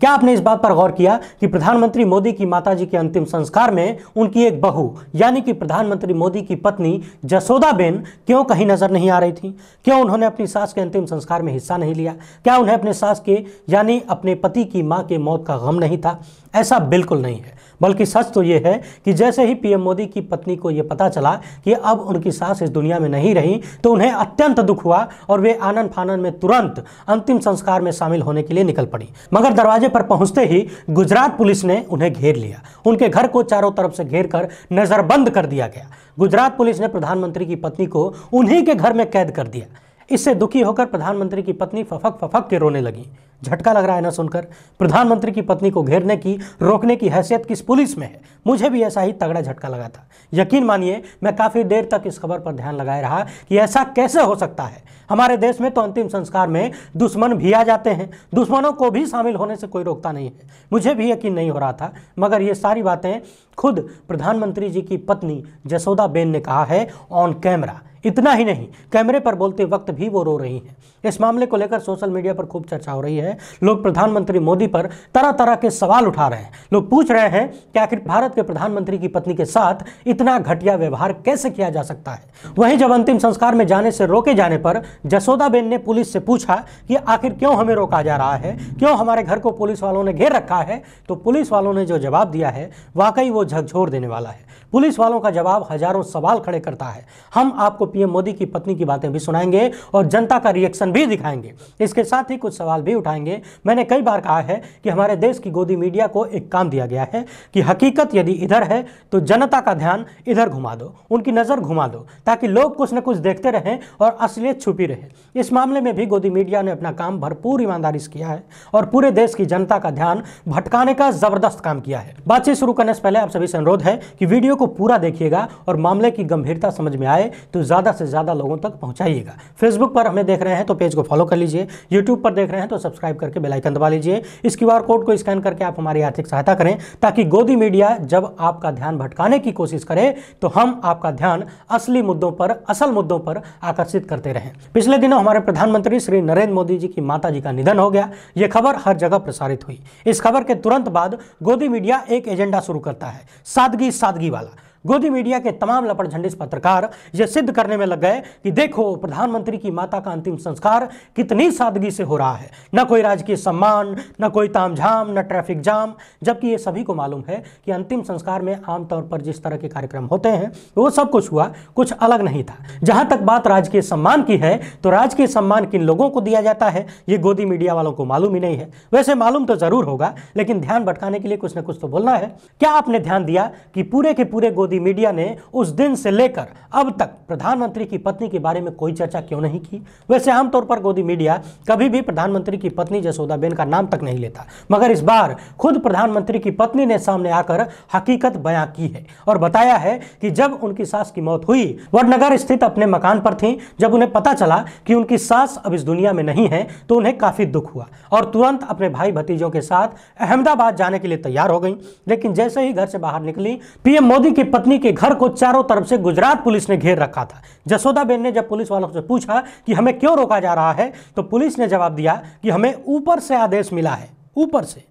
क्या आपने इस बात पर गौर किया कि प्रधानमंत्री मोदी की माताजी के अंतिम संस्कार में उनकी एक बहू यानी कि प्रधानमंत्री मोदी की पत्नी जसोदा बेन क्यों कहीं नजर नहीं आ रही थी क्यों उन्होंने अपनी सास के अंतिम संस्कार में हिस्सा नहीं लिया क्या उन्हें अपने सास के यानी अपने पति की मां के मौत का गम नहीं था ऐसा बिल्कुल नहीं है बल्कि सच तो ये है कि जैसे ही पीएम मोदी की पत्नी को यह पता चला कि अब उनकी सास इस दुनिया में नहीं रही तो उन्हें अत्यंत दुख हुआ और वे आनंद फानंद में तुरंत अंतिम संस्कार में शामिल होने के लिए निकल पड़ी मगर दरवाजे दरवाजे पर पहुंचते ही गुजरात पुलिस ने उन्हें घेर लिया उनके घर को चारों तरफ से घेर कर नज़रबंद कर दिया गया गुजरात पुलिस ने प्रधानमंत्री की पत्नी को उन्हीं के घर में कैद कर दिया इससे दुखी होकर प्रधानमंत्री की पत्नी फफक फफक के रोने लगी झटका लग रहा है ना सुनकर प्रधानमंत्री की पत्नी को घेरने की रोकने की हैसियत किस पुलिस में है मुझे भी ऐसा ही तगड़ा झटका लगा था यकीन मानिए मैं काफ़ी देर तक इस खबर पर ध्यान लगाए रहा कि ऐसा कैसे हो सकता है हमारे देश में तो अंतिम संस्कार में दुश्मन भी आ जाते हैं दुश्मनों को भी शामिल होने से कोई रोकता नहीं है मुझे भी यकीन नहीं हो रहा था मगर ये सारी बातें खुद प्रधानमंत्री जी की पत्नी जसोदा बेन ने कहा है ऑन कैमरा इतना ही नहीं कैमरे पर बोलते वक्त भी वो रो रही हैं इस मामले को लेकर सोशल मीडिया पर खूब चर्चा हो रही है लोग प्रधानमंत्री मोदी पर तरह तरह के सवाल उठा रहे हैं लोग पूछ रहे हैं कि आखिर भारत के प्रधानमंत्री की पत्नी के साथ इतना घटिया व्यवहार कैसे किया जा सकता है वहीं जब अंतिम संस्कार में जाने से रोके जाने पर जसोदा बेन ने पुलिस से पूछा कि आखिर क्यों हमें रोका जा रहा है क्यों हमारे घर को पुलिस वालों ने घेर रखा है तो पुलिस वालों ने जो जवाब दिया है वाकई वो झकझोर देने वाला है पुलिस वालों का जवाब हजारों सवाल खड़े करता है हम आपको पीएम मोदी की पत्नी की बातें भी सुनाएंगे और जनता का रिएक्शन भी दिखाएंगे इसके साथ ही कुछ सवाल भी उठाएंगे मैंने कई बार कहा है कि हमारे देश की गोदी मीडिया को एक काम दिया गया है कि हकीकत यदि इधर है तो जनता का ध्यान इधर घुमा दो उनकी नज़र घुमा दो ताकि लोग कुछ न कुछ देखते रहें और असलियत छुपी रहे इस मामले में भी गोदी मीडिया ने अपना काम भरपूर ईमानदारी से किया है और पूरे देश की जनता का ध्यान भटकाने का जबरदस्त काम किया है बातचीत शुरू करने से पहले आप सभी से अनुरोध है कि वीडियो को पूरा देखिएगा और मामले की गंभीरता समझ में आए तो ज़्यादा ज़्यादा से ज़्यादा लोगों तक पहुँचाइएगा फेसबुक पर हमें देख रहे हैं तो पेज को फॉलो कर लीजिए यूट्यूब पर देख रहे हैं तो सब्सक्राइब करके बेलाइकन दबा लीजिए इस क्यू कोड को स्कैन करके आप हमारी आर्थिक सहायता करें ताकि गोदी मीडिया जब आपका ध्यान भटकाने की कोशिश करे तो हम आपका ध्यान असली मुद्दों पर असल मुद्दों पर आकर्षित करते रहें पिछले दिनों हमारे प्रधानमंत्री श्री नरेंद्र मोदी जी की माता जी का निधन हो गया यह खबर हर जगह प्रसारित हुई इस खबर के तुरंत बाद गोदी मीडिया एक एजेंडा शुरू करता है सादगी सादगी वाला गोदी मीडिया के तमाम लपड़ झंडिस पत्रकार ये सिद्ध करने में लग गए कि देखो प्रधानमंत्री की माता का अंतिम संस्कार कितनी सादगी से हो रहा है न कोई राजकीय सम्मान न कोई तामझाम न ट्रैफिक जाम जबकि ये सभी को मालूम है कि अंतिम संस्कार में आमतौर पर जिस तरह के कार्यक्रम होते हैं वो सब कुछ हुआ कुछ अलग नहीं था जहां तक बात राजकीय सम्मान की है तो राजकीय सम्मान किन लोगों को दिया जाता है ये गोदी मीडिया वालों को मालूम ही नहीं है वैसे मालूम तो जरूर होगा लेकिन ध्यान भटकाने के लिए कुछ ना कुछ तो बोलना है क्या आपने ध्यान दिया कि पूरे के पूरे गोदी सऊदी मीडिया ने उस दिन से लेकर अब तक प्रधानमंत्री की पत्नी के बारे में कोई चर्चा क्यों नहीं की वैसे आमतौर पर गोदी मीडिया कभी भी प्रधानमंत्री की पत्नी जसोदाबेन का नाम तक नहीं लेता मगर इस बार खुद प्रधानमंत्री की पत्नी ने सामने आकर हकीकत बयां की है और बताया है कि जब उनकी सास की मौत हुई वडनगर स्थित अपने मकान पर थी जब उन्हें पता चला कि उनकी सास अब इस दुनिया में नहीं है तो उन्हें काफी दुख हुआ और तुरंत अपने भाई भतीजों के साथ अहमदाबाद जाने के लिए तैयार हो गई लेकिन जैसे ही घर से बाहर निकली पीएम मोदी की पत्नी पत्नी के घर को चारों तरफ से गुजरात पुलिस ने घेर रखा था जसोदाबेन ने जब पुलिस वालों से पूछा कि हमें क्यों रोका जा रहा है तो पुलिस ने जवाब दिया कि हमें ऊपर से आदेश मिला है ऊपर से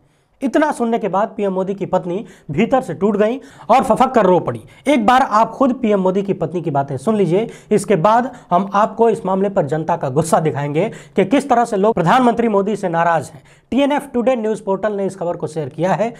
इतना सुनने के बाद पीएम मोदी की पत्नी भीतर से टूट गई और फफक कर रो पड़ी एक बार आप खुद पीएम मोदी की पत्नी की बातें सुन लीजिए इसके बाद हम आपको इस मामले पर जनता का गुस्सा दिखाएंगे कि किस तरह से लोग प्रधानमंत्री मोदी से नाराज हैं टीएनएफ टुडे न्यूज पोर्टल ने इस खबर को शेयर किया है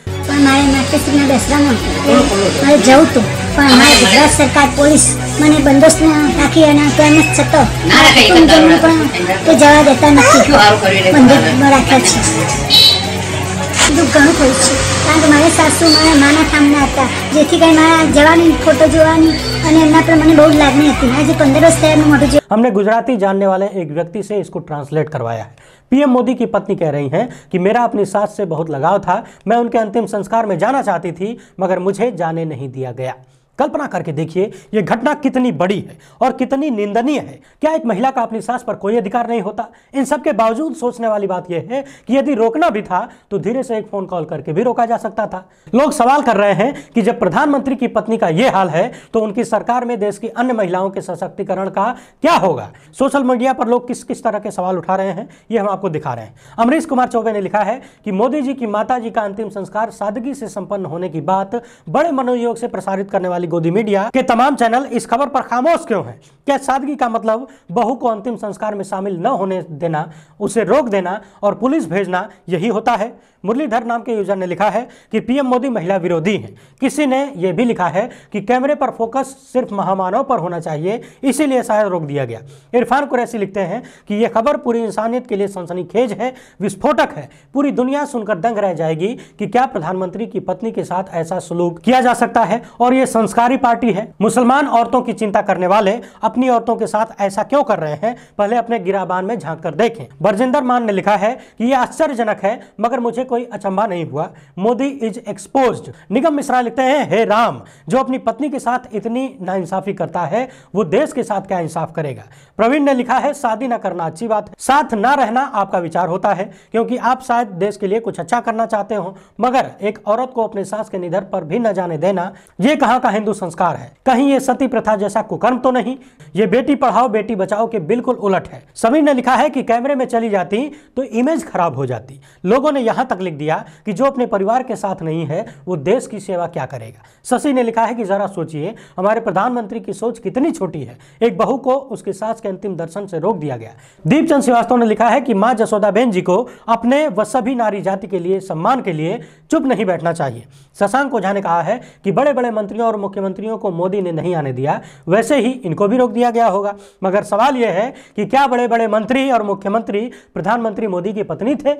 ઘણું ખુશ છું કારણ કે મારી સાસુ મારા માના કામના હતા જેથી કરી મારા જવાની ફોટો જોવાની અને એમના પર મને બહુ લાગણી હતી આજે પંદર વર્ષ થયા એમનું મોટું हमने गुजराती जानने वाले एक व्यक्ति से इसको ट्रांसलेट करवाया है पीएम मोदी की पत्नी कह रही हैं कि मेरा अपनी सास से बहुत लगाव था मैं उनके अंतिम संस्कार में जाना चाहती थी मगर मुझे जाने नहीं दिया गया कल्पना करके देखिए यह घटना कितनी बड़ी है और कितनी निंदनीय है क्या एक महिला का अपनी सांस पर कोई अधिकार नहीं होता इन सब के बावजूद सोचने वाली बात यह है कि यदि रोकना भी था तो धीरे से एक फोन कॉल करके भी रोका जा सकता था लोग सवाल कर रहे हैं कि जब प्रधानमंत्री की पत्नी का यह हाल है तो उनकी सरकार में देश की अन्य महिलाओं के सशक्तिकरण का क्या होगा सोशल मीडिया पर लोग किस किस तरह के सवाल उठा रहे हैं ये हम आपको दिखा रहे हैं अमरीश कुमार चौबे ने लिखा है कि मोदी जी की माता जी का अंतिम संस्कार सादगी से संपन्न होने की बात बड़े मनोयोग से प्रसारित करने वाली वाली गोदी मीडिया के तमाम चैनल इस खबर पर खामोश क्यों हैं क्या सादगी का मतलब बहू को अंतिम संस्कार में शामिल न होने देना उसे रोक देना और पुलिस भेजना यही होता है मुरलीधर नाम के यूजर ने लिखा है कि पीएम मोदी महिला विरोधी हैं किसी ने यह भी लिखा है कि कैमरे पर फोकस सिर्फ महामानव पर होना चाहिए इसीलिए शायद रोक दिया गया इरफान कुरैसी लिखते हैं कि यह खबर पूरी इंसानियत के लिए सनसनीखेज है विस्फोटक है पूरी दुनिया सुनकर दंग रह जाएगी कि क्या प्रधानमंत्री की पत्नी के साथ ऐसा सलूक किया जा सकता है और यह संस्कार संस्कारी पार्टी है मुसलमान औरतों की चिंता करने वाले अपनी औरतों के साथ ऐसा क्यों कर रहे हैं पहले अपने गिराबान में झांक कर देखें बरजिंदर मान ने लिखा है कि यह आश्चर्यजनक है मगर मुझे कोई अचंबा नहीं हुआ मोदी इज एक्सपोज निगम मिश्रा लिखते हैं हे राम जो अपनी पत्नी के साथ इतनी नाइंसाफी करता है वो देश के साथ क्या इंसाफ करेगा प्रवीण ने लिखा है शादी ना करना अच्छी बात है साथ ना रहना आपका विचार होता है क्योंकि आप शायद देश के लिए कुछ अच्छा करना चाहते हो मगर एक औरत को अपने सास के निधर पर भी न जाने देना ये कहा का हिंदू हिंदू संस्कार है कहीं ये सती प्रथा जैसा कुकर्म तो नहीं ये बेटी पढ़ाओ बेटी बचाओ के बिल्कुल उलट है समीर ने लिखा है कि कैमरे में चली जाती तो इमेज खराब हो जाती लोगों ने यहाँ तक लिख दिया कि जो अपने परिवार के साथ नहीं है वो देश की सेवा क्या करेगा शशि ने लिखा है कि जरा सोचिए हमारे प्रधानमंत्री की सोच कितनी छोटी है एक बहू को उसके सास के अंतिम दर्शन से रोक दिया गया दीपचंद श्रीवास्तव ने लिखा है कि माँ जसोदा बेन जी को अपने व सभी नारी जाति के लिए सम्मान के लिए चुप नहीं बैठना चाहिए शशांक ओझा ने कहा है कि बड़े बड़े मंत्रियों और मुख्य मुख्यमंत्रियों को मोदी ने नहीं आने दिया वैसे ही इनको भी रोक दिया गया होगा मगर सवाल यह है कि क्या बड़े बड़े मंत्री और मुख्यमंत्री प्रधानमंत्री मोदी की पत्नी थे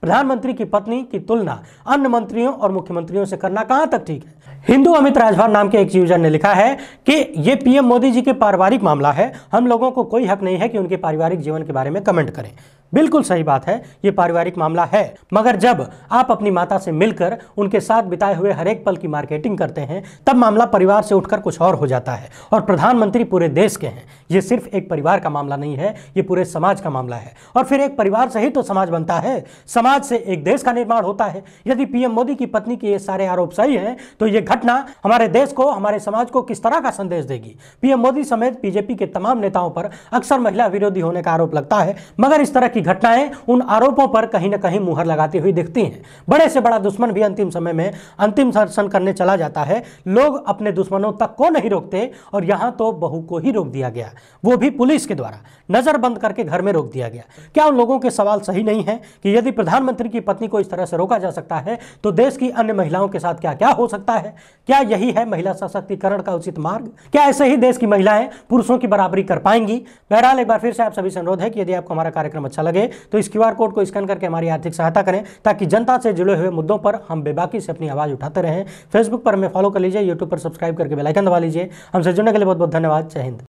प्रधानमंत्री की पत्नी की तुलना अन्य मंत्रियों और मुख्यमंत्रियों से करना कहां तक ठीक है हिंदू अमित राजभर नाम के एक यूजर ने लिखा है कि ये पीएम मोदी जी के पारिवारिक मामला है हम लोगों को कोई हक नहीं है कि उनके पारिवारिक जीवन के बारे में कमेंट करें बिल्कुल सही बात है ये पारिवारिक मामला है मगर जब आप अपनी माता से मिलकर उनके साथ बिताए हुए हर एक पल की मार्केटिंग करते हैं तब मामला परिवार से उठकर कुछ और हो जाता है और प्रधानमंत्री पूरे देश के हैं ये सिर्फ एक परिवार का मामला नहीं है ये पूरे समाज का मामला है और फिर एक परिवार से ही तो समाज बनता है समाज से एक देश का निर्माण होता है यदि पीएम मोदी की पत्नी के ये सारे आरोप सही हैं तो ये घटना हमारे देश को हमारे समाज को किस तरह का संदेश देगी पीएम मोदी समेत बीजेपी के तमाम नेताओं पर अक्सर महिला विरोधी होने का आरोप लगता है मगर इस तरह की घटनाएं उन आरोपों पर कहीं ना कहीं मुहर लगाती हुई दिखती हैं बड़े से बड़ा दुश्मन भी अंतिम समय में अंतिम शासन करने चला जाता है लोग अपने दुश्मनों तक को नहीं रोकते और यहां तो बहू को ही रोक दिया गया वो भी पुलिस के द्वारा नज़र बंद करके घर में रोक दिया गया क्या उन लोगों के सवाल सही नहीं है कि यदि प्रधानमंत्री की पत्नी को इस तरह से रोका जा सकता है तो देश की अन्य महिलाओं के साथ क्या क्या हो सकता है क्या यही है महिला सशक्तिकरण का उचित मार्ग क्या ऐसे ही देश की महिलाएं पुरुषों की बराबरी कर पाएंगी बहरहाल एक बार फिर से आप सभी से अनुरोध है कि यदि आपको हमारा कार्यक्रम अच्छा लगे तो इस क्यू कोड को स्कैन करके हमारी आर्थिक सहायता करें ताकि जनता से जुड़े हुए मुद्दों पर हम बेबाकी से अपनी आवाज़ उठाते रहें फेसबुक पर हमें फॉलो कर लीजिए यूट्यूब पर सब्सक्राइब करके बेलाइकन दबा लीजिए हमसे जुड़ने के लिए बहुत बहुत धन्यवाद जय हिंद